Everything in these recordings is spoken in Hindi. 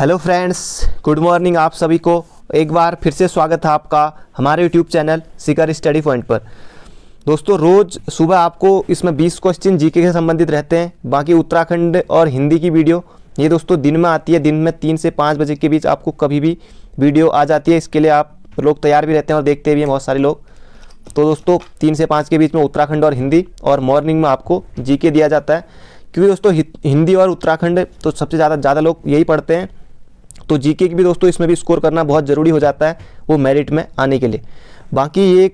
हेलो फ्रेंड्स गुड मॉर्निंग आप सभी को एक बार फिर से स्वागत है आपका हमारे YouTube channel Sikar study point पर दोस्तों रोज़ सुबह आपको इसमें 20 क्वेश्चन जीके से संबंधित रहते हैं बाकी उत्तराखंड और हिंदी की वीडियो ये दोस्तों दिन में आती है दिन में तीन से पाँच बजे के बीच आपको कभी भी वीडियो आ जाती है इसके लिए आप लोग तैयार भी रहते हैं और देखते भी हैं बहुत सारे लोग तो दोस्तों तीन से पाँच के बीच में उत्तराखंड और हिंदी और मॉर्निंग में आपको जी दिया जाता है क्योंकि दोस्तों हिंदी और उत्तराखंड तो सबसे ज़्यादा ज़्यादा लोग यही पढ़ते हैं तो जीके की भी दोस्तों इसमें भी स्कोर करना बहुत ज़रूरी हो जाता है वो मेरिट में आने के लिए बाकी ये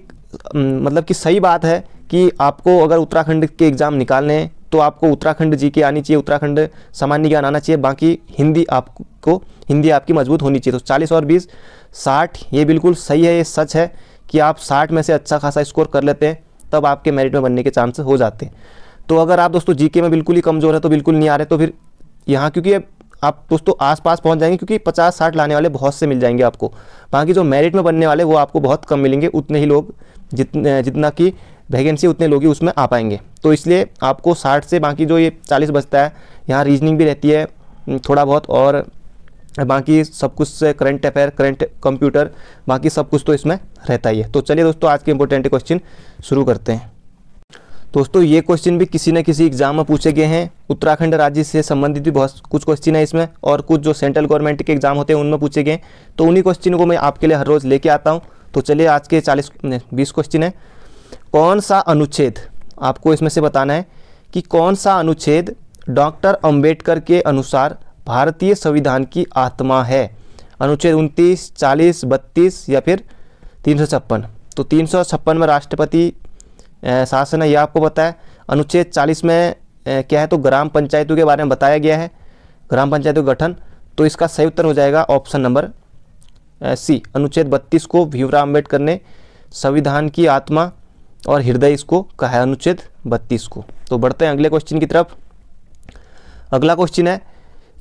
मतलब कि सही बात है कि आपको अगर उत्तराखंड के एग्ज़ाम निकालने हैं तो आपको उत्तराखंड जी के आनी चाहिए उत्तराखंड सामान्य ज्ञान आना चाहिए बाकी हिंदी आपको हिंदी आपकी मजबूत होनी चाहिए तो चालीस और बीस साठ ये बिल्कुल सही है ये सच है कि आप साठ में से अच्छा खासा स्कोर कर लेते हैं तब आपके मेरिट में बनने के चांस हो जाते हैं तो अगर आप दोस्तों जीके में बिल्कुल ही कमज़ोर है तो बिल्कुल नहीं आ रहे तो फिर यहाँ क्योंकि आप दोस्तों आसपास पहुंच जाएंगे क्योंकि 50-60 लाने वाले बहुत से मिल जाएंगे आपको बाकी जो मेरिट में बनने वाले वो आपको बहुत कम मिलेंगे उतने ही लोग जितने जितना कि वैकेंसी उतने लोग ही उसमें आ पाएंगे तो इसलिए आपको 60 से बाकी जो ये 40 बचता है यहाँ रीजनिंग भी रहती है थोड़ा बहुत और बाकी सब कुछ से करंट अफेयर करंट कंप्यूटर बाकी सब कुछ तो इसमें रहता ही है तो चलिए दोस्तों आज के इंपॉर्टेंट क्वेश्चन शुरू करते हैं दोस्तों ये क्वेश्चन भी किसी न किसी एग्जाम में पूछे गए हैं उत्तराखंड राज्य से संबंधित भी बहुत कुछ क्वेश्चन है इसमें और कुछ जो सेंट्रल गवर्नमेंट के एग्जाम होते हैं उनमें पूछे गए तो उन्हीं क्वेश्चन को मैं आपके लिए हर रोज़ लेके आता हूँ तो चलिए आज के चालीस बीस क्वेश्चन है कौन सा अनुच्छेद आपको इसमें से बताना है कि कौन सा अनुच्छेद डॉक्टर अंबेडकर के अनुसार भारतीय संविधान की आत्मा है अनुच्छेद उनतीस चालीस बत्तीस या फिर तीन तो तीन में राष्ट्रपति शासन है यह आपको बताया अनुच्छेद चालीस में क्या है तो ग्राम पंचायतों के बारे में बताया गया है ग्राम पंचायतों का गठन तो इसका सही उत्तर हो जाएगा ऑप्शन नंबर सी अनुच्छेद बत्तीस को भीमराव अम्बेडकर ने संविधान की आत्मा और हृदय इसको कहा है अनुच्छेद बत्तीस को तो बढ़ते हैं अगले क्वेश्चन की तरफ अगला क्वेश्चन है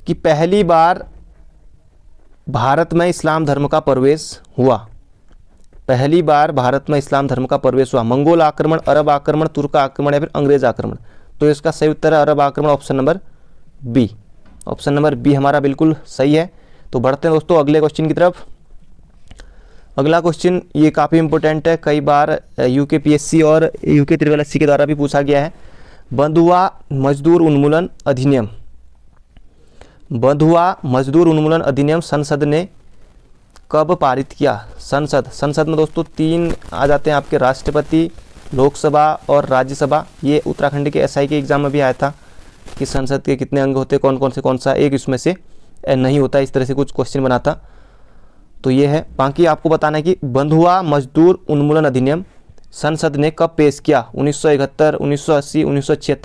कि पहली बार भारत में इस्लाम धर्म का प्रवेश हुआ पहली बार भारत में इस्लाम धर्म का प्रवेश हुआ मंगोल आक्रमण अरब आक्रमण तुर्क आक्रमण या फिर अंग्रेज आक्रमण तो इसका सही उत्तर है अरब आक्रमण option number B option number B हमारा बिल्कुल सही है तो बढ़ते हैं दोस्तों अगले क्वेश्चन की तरफ अगला क्वेश्चन ये काफ़ी इंपॉर्टेंट है कई बार यूके पी एस सी और यूके त्रिवल एस के द्वारा भी पूछा गया है बंधुआ मजदूर उन्मूलन अधिनियम बंधुआ मजदूर उन्मूलन अधिनियम संसद ने कब पारित किया संसद संसद में दोस्तों तीन आ जाते हैं आपके राष्ट्रपति लोकसभा और राज्यसभा ये उत्तराखंड के एसआई के एग्ज़ाम में भी आया था कि संसद के कितने अंग होते कौन कौन से कौन सा एक इसमें से नहीं होता इस तरह से कुछ क्वेश्चन बना था तो ये है बाकी आपको बताना है कि बंधुआ मजदूर उन्मूलन अधिनियम संसद ने कब पेश किया उन्नीस सौ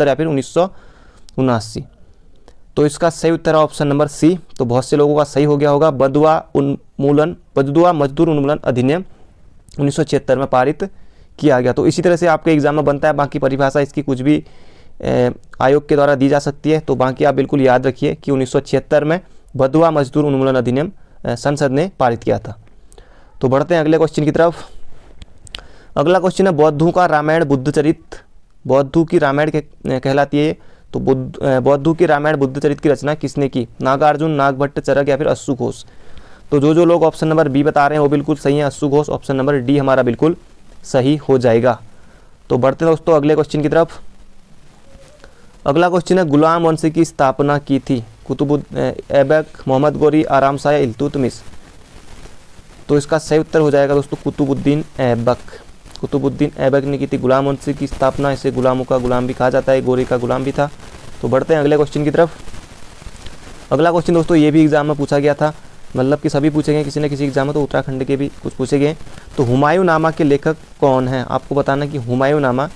या फिर उन्नीस तो इसका सही उत्तर है ऑप्शन नंबर सी तो बहुत से लोगों का सही हो गया होगा बदुआ उन्मूलन बदुआ मजदूर उन्मूलन अधिनियम उन्नीस में पारित किया गया तो इसी तरह से आपके एग्जाम में बनता है बाकी परिभाषा इसकी कुछ भी आयोग के द्वारा दी जा सकती है तो बाकी आप बिल्कुल याद रखिए कि उन्नीस में बदुआ मजदूर उन्मूलन अधिनियम संसद ने पारित किया था तो बढ़ते हैं अगले क्वेश्चन की तरफ अगला क्वेश्चन है बौद्धों का रामायण बुद्ध चरित बौद्धों की रामायण कहलाती है तो बुद्ध बौद्ध की रामायण बुद्ध चरित की रचना किसने की नागार्जुन नागभट्ट चरक या फिर अस्सु घोष तो जो जो लोग ऑप्शन नंबर बी बता रहे हैं वो बिल्कुल सही है अस्सु घोष ऑप्शन नंबर डी हमारा बिल्कुल सही हो जाएगा तो बढ़ते दोस्तों अगले क्वेश्चन की तरफ अगला क्वेश्चन है गुलाम वंश की स्थापना की थी कुतुबुद्द ऐबक मोहम्मद गौरी आराम शाह इल्तुतमिस तो इसका सही उत्तर हो जाएगा दोस्तों कुतुबुद्दीन ऐबक कुतुबुद्दीन ऐबक ने की थी गुलाम मुंशी की स्थापना इसे गुलामों का गुलाम भी कहा जाता है गोरे का गुलाम भी था तो बढ़ते हैं अगले क्वेश्चन की तरफ अगला क्वेश्चन दोस्तों ये भी एग्जाम में पूछा गया था मतलब कि सभी पूछे गए किसी न किसी एग्जाम में तो उत्तराखंड के भी कुछ पूछे गए तो हुमायूं नामा के लेखक कौन हैं आपको बताना कि हुमायूं नामा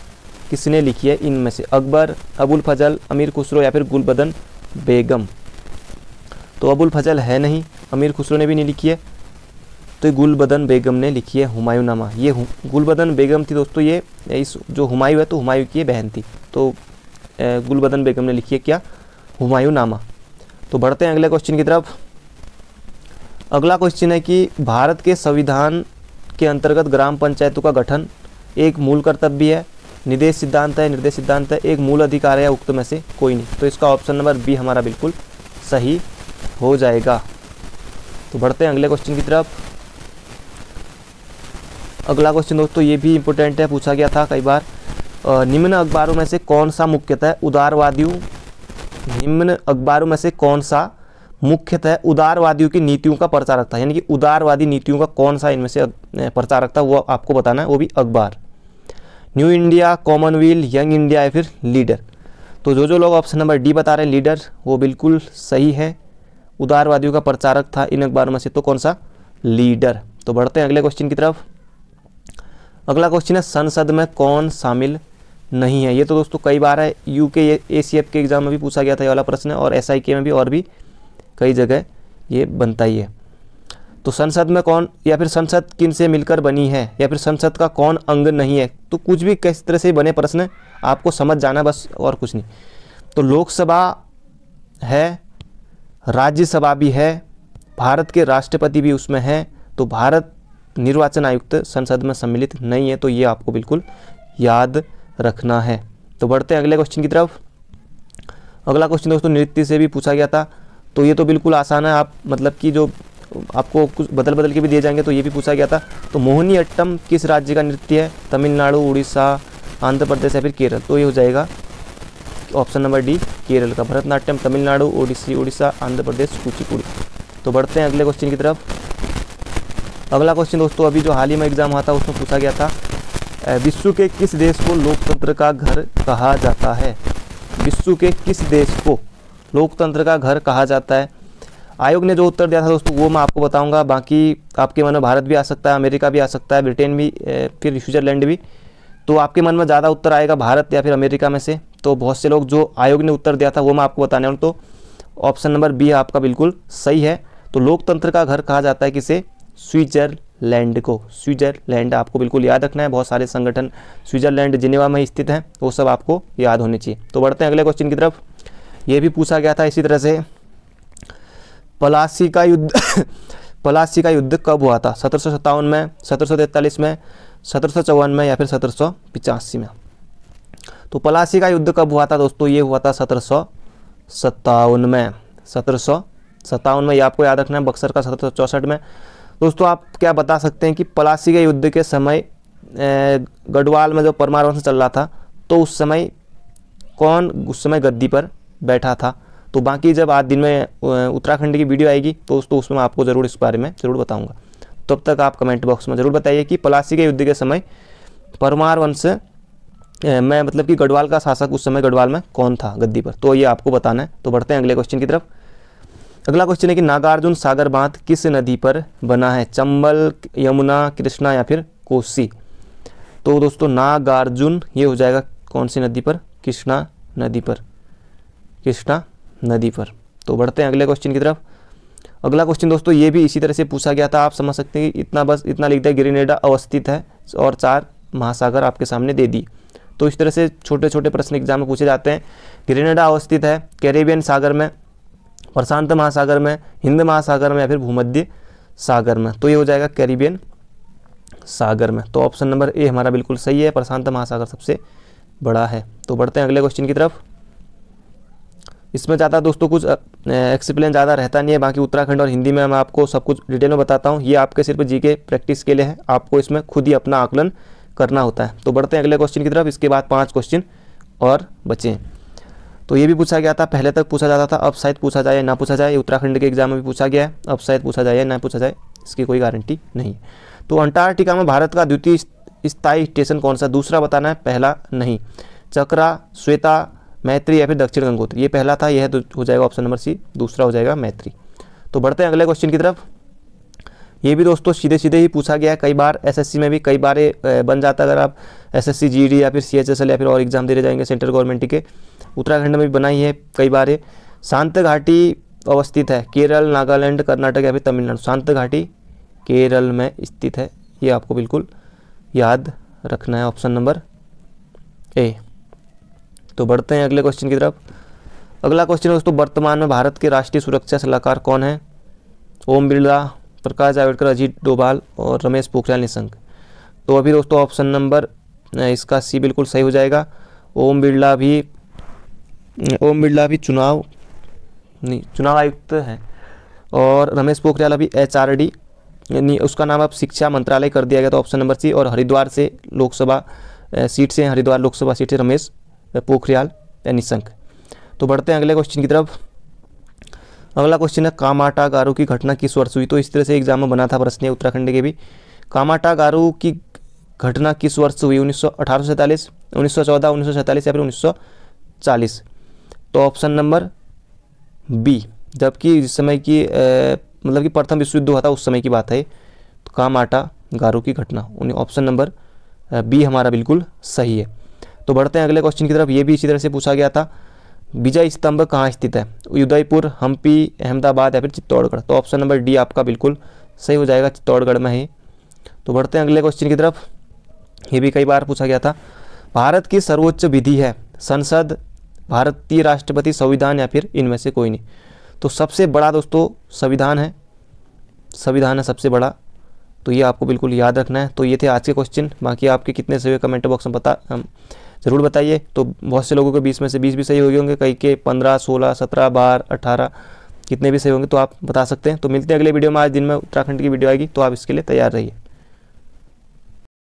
किसने लिखी है इनमें से अकबर अबुल फजल अमीर खुसरो या फिर गुलबदन बेगम तो अबुल फजल है नहीं अमीर खुसरो ने भी नहीं लिखी है तो गुलबदन बेगम ने लिखी है हुमायूं नामा ये गुलबदन बेगम थी दोस्तों ये इस जो हुमायूं है तो हुमायूं की बहन थी तो गुलबदन बेगम ने लिखी है क्या हुमायूं नामा तो बढ़ते हैं अगले क्वेश्चन की तरफ अगला क्वेश्चन है कि भारत के संविधान के अंतर्गत ग्राम पंचायतों का गठन एक मूल कर्तव्य है निर्देश सिद्धांत है निर्देश सिद्धांत है एक मूल अधिकार है उक्त में से कोई नहीं तो इसका ऑप्शन नंबर बी हमारा बिल्कुल सही हो जाएगा तो बढ़ते हैं अगले क्वेश्चन की तरफ अगला क्वेश्चन दोस्तों ये भी इंपॉर्टेंट है पूछा गया था कई बार निम्न अखबारों में से कौन सा मुख्यतः उदारवादियों निम्न अखबारों में से कौन सा मुख्यतः उदारवादियों की नीतियों का प्रचारक था यानी कि उदारवादी नीतियों का कौन सा इनमें से प्रचारक था वो आपको बताना है वो भी अखबार New India Commonweal Young India या फिर लीडर तो जो जो लोग ऑप्शन नंबर डी बता रहे हैं लीडर वो बिल्कुल सही है उदारवादियों का प्रचारक था इन अखबारों में से तो कौन सा लीडर तो बढ़ते हैं अगले क्वेश्चन की तरफ अगला क्वेश्चन है संसद में कौन शामिल नहीं है ये तो दोस्तों कई बार है यू के ए सी एफ के एग्ज़ाम में भी पूछा गया था ये वाला प्रश्न है और एस आई के में भी और भी कई जगह ये बनता ही है तो संसद में कौन या फिर संसद किन से मिलकर बनी है या फिर संसद का कौन अंग नहीं है तो कुछ भी किस तरह से बने प्रश्न आपको समझ जाना बस और कुछ नहीं तो लोकसभा है राज्यसभा भी है भारत के राष्ट्रपति भी उसमें हैं तो भारत निर्वाचन आयुक्त संसद में सम्मिलित नहीं है तो ये आपको बिल्कुल याद रखना है तो बढ़ते हैं अगले क्वेश्चन की तरफ अगला क्वेश्चन दोस्तों नृत्य से भी पूछा गया था तो ये तो बिल्कुल आसान है आप मतलब कि जो आपको कुछ बदल बदल के भी दिए जाएंगे तो ये भी पूछा गया था तो मोहिनी अट्टम किस राज्य का नृत्य है तमिलनाडु उड़ीसा आंध्र प्रदेश या फिर केरल तो ये हो जाएगा ऑप्शन नंबर डी केरल का भरतनाट्यम तमिलनाडु ओडिसी उड़ीसा आंध्र प्रदेश कुचिपुड़ी तो बढ़ते हैं अगले क्वेश्चन की तरफ अगला क्वेश्चन दोस्तों अभी जो हाल ही में एग्जाम हुआ था उसमें पूछा गया था विश्व के किस देश को लोकतंत्र का घर कहा जाता है विश्व के किस देश को लोकतंत्र का घर कहा जाता है आयोग ने जो उत्तर दिया था दोस्तों वो मैं आपको बताऊंगा बाकी आपके मन में भारत भी आ सकता है अमेरिका भी आ सकता है ब्रिटेन भी फिर स्विट्ज़रलैंड भी तो आपके मन में ज़्यादा उत्तर आएगा भारत या फिर अमेरिका में से तो बहुत से लोग जो आयोग ने उत्तर दिया था वो मैं आपको बताने वाला तो ऑप्शन नंबर बी आपका बिल्कुल सही है तो लोकतंत्र का घर कहा जाता है किसे स्विट्जरलैंड को स्विट्जरलैंड आपको बिल्कुल याद रखना है बहुत सारे संगठन स्विट्जरलैंड जिनेवा में स्थित हैं वो सब आपको याद होने चाहिए तो बढ़ते हैं अगले क्वेश्चन की तरफ ये भी पूछा गया था इसी तरह से पलासी का युद्ध पलासी का युद्ध कब हुआ था सत्रह में सत्रह में सत्रह में या फिर सत्रह में तो पलासी का युद्ध कब हुआ था दोस्तों ये हुआ था सत्रह सत्तावन में सत्रह सौ सत्तावन में ये आपको याद रखना है बक्सर का सत्रह में दोस्तों आप क्या बता सकते हैं कि पलासी के युद्ध के समय गढ़वाल में जो परमार वंश चल रहा था तो उस समय कौन उस समय गद्दी पर बैठा था तो बाकी जब आज दिन में उत्तराखंड की वीडियो आएगी तो दोस्तों उसमें आपको ज़रूर इस बारे में ज़रूर बताऊँगा तब तक आप कमेंट बॉक्स में ज़रूर बताइए कि पलासी के युद्ध के समय परमार वंश मैं मतलब कि गढ़वाल का शासक उस समय गढ़वाल में कौन था गद्दी पर तो ये आपको बताना है तो बढ़ते हैं अगले क्वेश्चन की तरफ अगला क्वेश्चन है कि नागार्जुन सागर बांध किस नदी पर बना है चंबल यमुना कृष्णा या फिर कोसी तो दोस्तों नागार्जुन ये हो जाएगा कौन सी नदी पर कृष्णा नदी पर कृष्णा नदी पर तो बढ़ते हैं अगले क्वेश्चन की तरफ अगला क्वेश्चन दोस्तों ये भी इसी तरह से पूछा गया था आप समझ सकते हैं कि इतना बस इतना लिखता है ग्रेनेडा अवस्थित है और चार महासागर आपके सामने दे दी तो इस तरह से छोटे छोटे प्रश्न एग्जाम में पूछे जाते हैं ग्रेनेडा अवस्थित है कैरेबियन सागर में प्रशांत महासागर में हिंद महासागर में या फिर भूमध्य सागर में तो ये हो जाएगा कैरिबियन सागर में तो ऑप्शन नंबर ए हमारा बिल्कुल सही है प्रशांत महासागर सबसे बड़ा है तो बढ़ते हैं अगले क्वेश्चन की तरफ इसमें ज़्यादा दोस्तों कुछ एक्सप्लेन ज़्यादा रहता नहीं है बाकी उत्तराखंड और हिंदी में मैं आपको सब कुछ डिटेल में बताता हूँ ये आपके सिर्फ जी के प्रैक्टिस के लिए है आपको इसमें खुद ही अपना आकलन करना होता है तो बढ़ते हैं अगले क्वेश्चन की तरफ इसके बाद पाँच क्वेश्चन और बचे हैं तो ये भी पूछा गया था पहले तक पूछा जाता था अब शायद पूछा जाए ना पूछा जाए उत्तराखंड के एग्जाम में भी पूछा गया है अब शायद पूछा जाए ना पूछा जाए इसकी कोई गारंटी नहीं तो अंटार्कटिका में भारत का द्वितीय स्थायी स्टेशन कौन सा दूसरा बताना है पहला नहीं चक्रा श्वेता मैत्री या फिर दक्षिण गंगोत्री ये पहला था यह तो हो जाएगा ऑप्शन नंबर सी दूसरा हो जाएगा मैत्री तो बढ़ते हैं अगले क्वेश्चन की तरफ ये भी दोस्तों सीधे सीधे ही पूछा गया है कई बार एसएससी में भी कई बार बन जाता है अगर आप एसएससी जीडी e या फिर सीएचएसएल या फिर और एग्ज़ाम दे जाएंगे सेंट्रल गवर्नमेंट के उत्तराखंड में भी बनाई है कई बार ये शांत घाटी अवस्थित है केरल नागालैंड कर्नाटक या फिर तमिलनाडु शांत घाटी केरल में स्थित है ये आपको बिल्कुल याद रखना है ऑप्शन नंबर ए तो बढ़ते हैं अगले क्वेश्चन की तरफ अगला क्वेश्चन है दोस्तों वर्तमान में भारत के राष्ट्रीय सुरक्षा सलाहकार कौन है ओम बिरला प्रकाश जावड़ेकर अजीत डोभाल और रमेश पोखरियाल निशंक तो अभी दोस्तों ऑप्शन नंबर इसका सी बिल्कुल सही हो जाएगा ओम बिरला भी ओम बिरला भी चुनाव नहीं चुनाव आयुक्त है और रमेश पोखरियाल अभी एच आर डी यानी उसका नाम अब शिक्षा मंत्रालय कर दिया गया तो ऑप्शन नंबर सी और हरिद्वार से लोकसभा सीट से हरिद्वार लोकसभा सीट से रमेश पोखरियाल निशंक तो बढ़ते हैं अगले क्वेश्चन की तरफ अगला क्वेश्चन है कामाटा गारू की घटना किस वर्ष हुई तो इस तरह से एग्जाम में बना था प्रश्न उत्तराखंड के भी कामाटा गारू की घटना किस वर्ष हुई उन्नीस सौ अठारह सैंतालीस उन्नीस सौ चौदह उन्नीस सौ सैंतालीस या फिर उन्नीस सौ चालीस तो ऑप्शन नंबर बी जबकि जिस समय की मतलब कि प्रथम विश्व युद्ध हुआ था उस समय की बात है तो कामाटा गारू की घटना उन्हें ऑप्शन नंबर बी हमारा बिल्कुल सही है तो बढ़ते हैं अगले क्वेश्चन की तरफ ये भी इसी तरह से पूछा गया था विजय स्तंभ कहाँ स्थित है उदयपुर हम्पी अहमदाबाद या फिर चित्तौड़गढ़ तो ऑप्शन नंबर डी आपका बिल्कुल सही हो जाएगा चित्तौड़गढ़ में ही तो बढ़ते हैं अगले क्वेश्चन की तरफ ये भी कई बार पूछा गया था भारत की सर्वोच्च विधि है संसद भारतीय राष्ट्रपति संविधान या फिर इनमें से कोई नहीं तो सबसे बड़ा दोस्तों संविधान है संविधान है सबसे बड़ा तो ये आपको बिल्कुल याद रखना है तो ये थे आज के क्वेश्चन बाकी आपके कितने से हुए कमेंट बॉक्स में बता ज़रूर बताइए तो बहुत से लोगों के बीस में से बीस भी सही हो गए होंगे कई के पंद्रह सोलह सत्रह बारह अठारह कितने भी सही होंगे तो आप बता सकते हैं तो मिलते हैं अगले वीडियो में आज दिन में उत्तराखंड की वीडियो आएगी तो आप इसके लिए तैयार रहिए